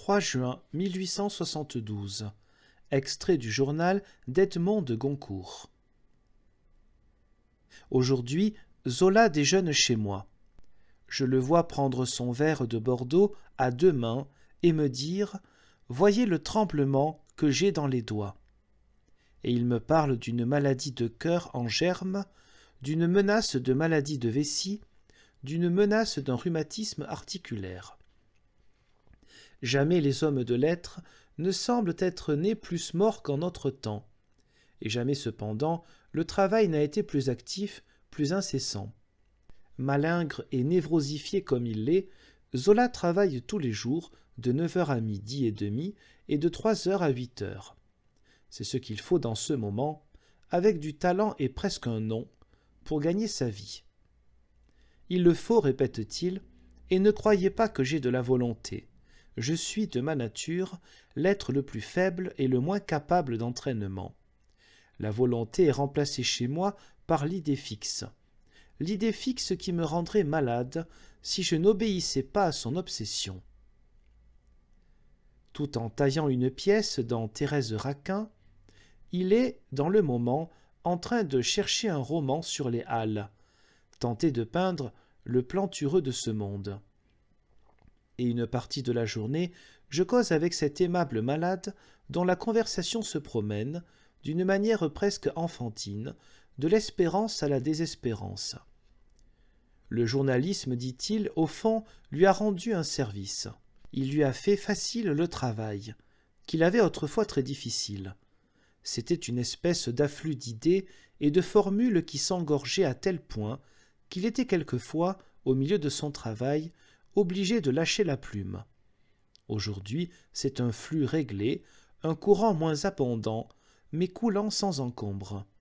3 juin 1872. Extrait du journal d'Edmond de Goncourt. Aujourd'hui, Zola déjeune chez moi. Je le vois prendre son verre de Bordeaux à deux mains et me dire Voyez le tremblement que j'ai dans les doigts. Et il me parle d'une maladie de cœur en germe, d'une menace de maladie de vessie, d'une menace d'un rhumatisme articulaire. Jamais les hommes de lettres ne semblent être nés plus morts qu'en notre temps. Et jamais cependant le travail n'a été plus actif, plus incessant. Malingre et névrosifié comme il l'est, Zola travaille tous les jours, de 9h à midi et demi et de 3 heures à 8h. C'est ce qu'il faut dans ce moment, avec du talent et presque un nom, pour gagner sa vie. Il le faut, répète-t-il, et ne croyez pas que j'ai de la volonté je suis de ma nature l'être le plus faible et le moins capable d'entraînement. La volonté est remplacée chez moi par l'idée fixe. L'idée fixe qui me rendrait malade si je n'obéissais pas à son obsession. Tout en taillant une pièce dans Thérèse Raquin, il est, dans le moment, en train de chercher un roman sur les Halles, tenter de peindre le plantureux de ce monde et une partie de la journée, je cause avec cet aimable malade dont la conversation se promène, d'une manière presque enfantine, de l'espérance à la désespérance. Le journalisme, dit-il, au fond, lui a rendu un service. Il lui a fait facile le travail, qu'il avait autrefois très difficile. C'était une espèce d'afflux d'idées et de formules qui s'engorgeaient à tel point qu'il était quelquefois, au milieu de son travail, obligé de lâcher la plume. Aujourd'hui, c'est un flux réglé, un courant moins abondant, mais coulant sans encombre.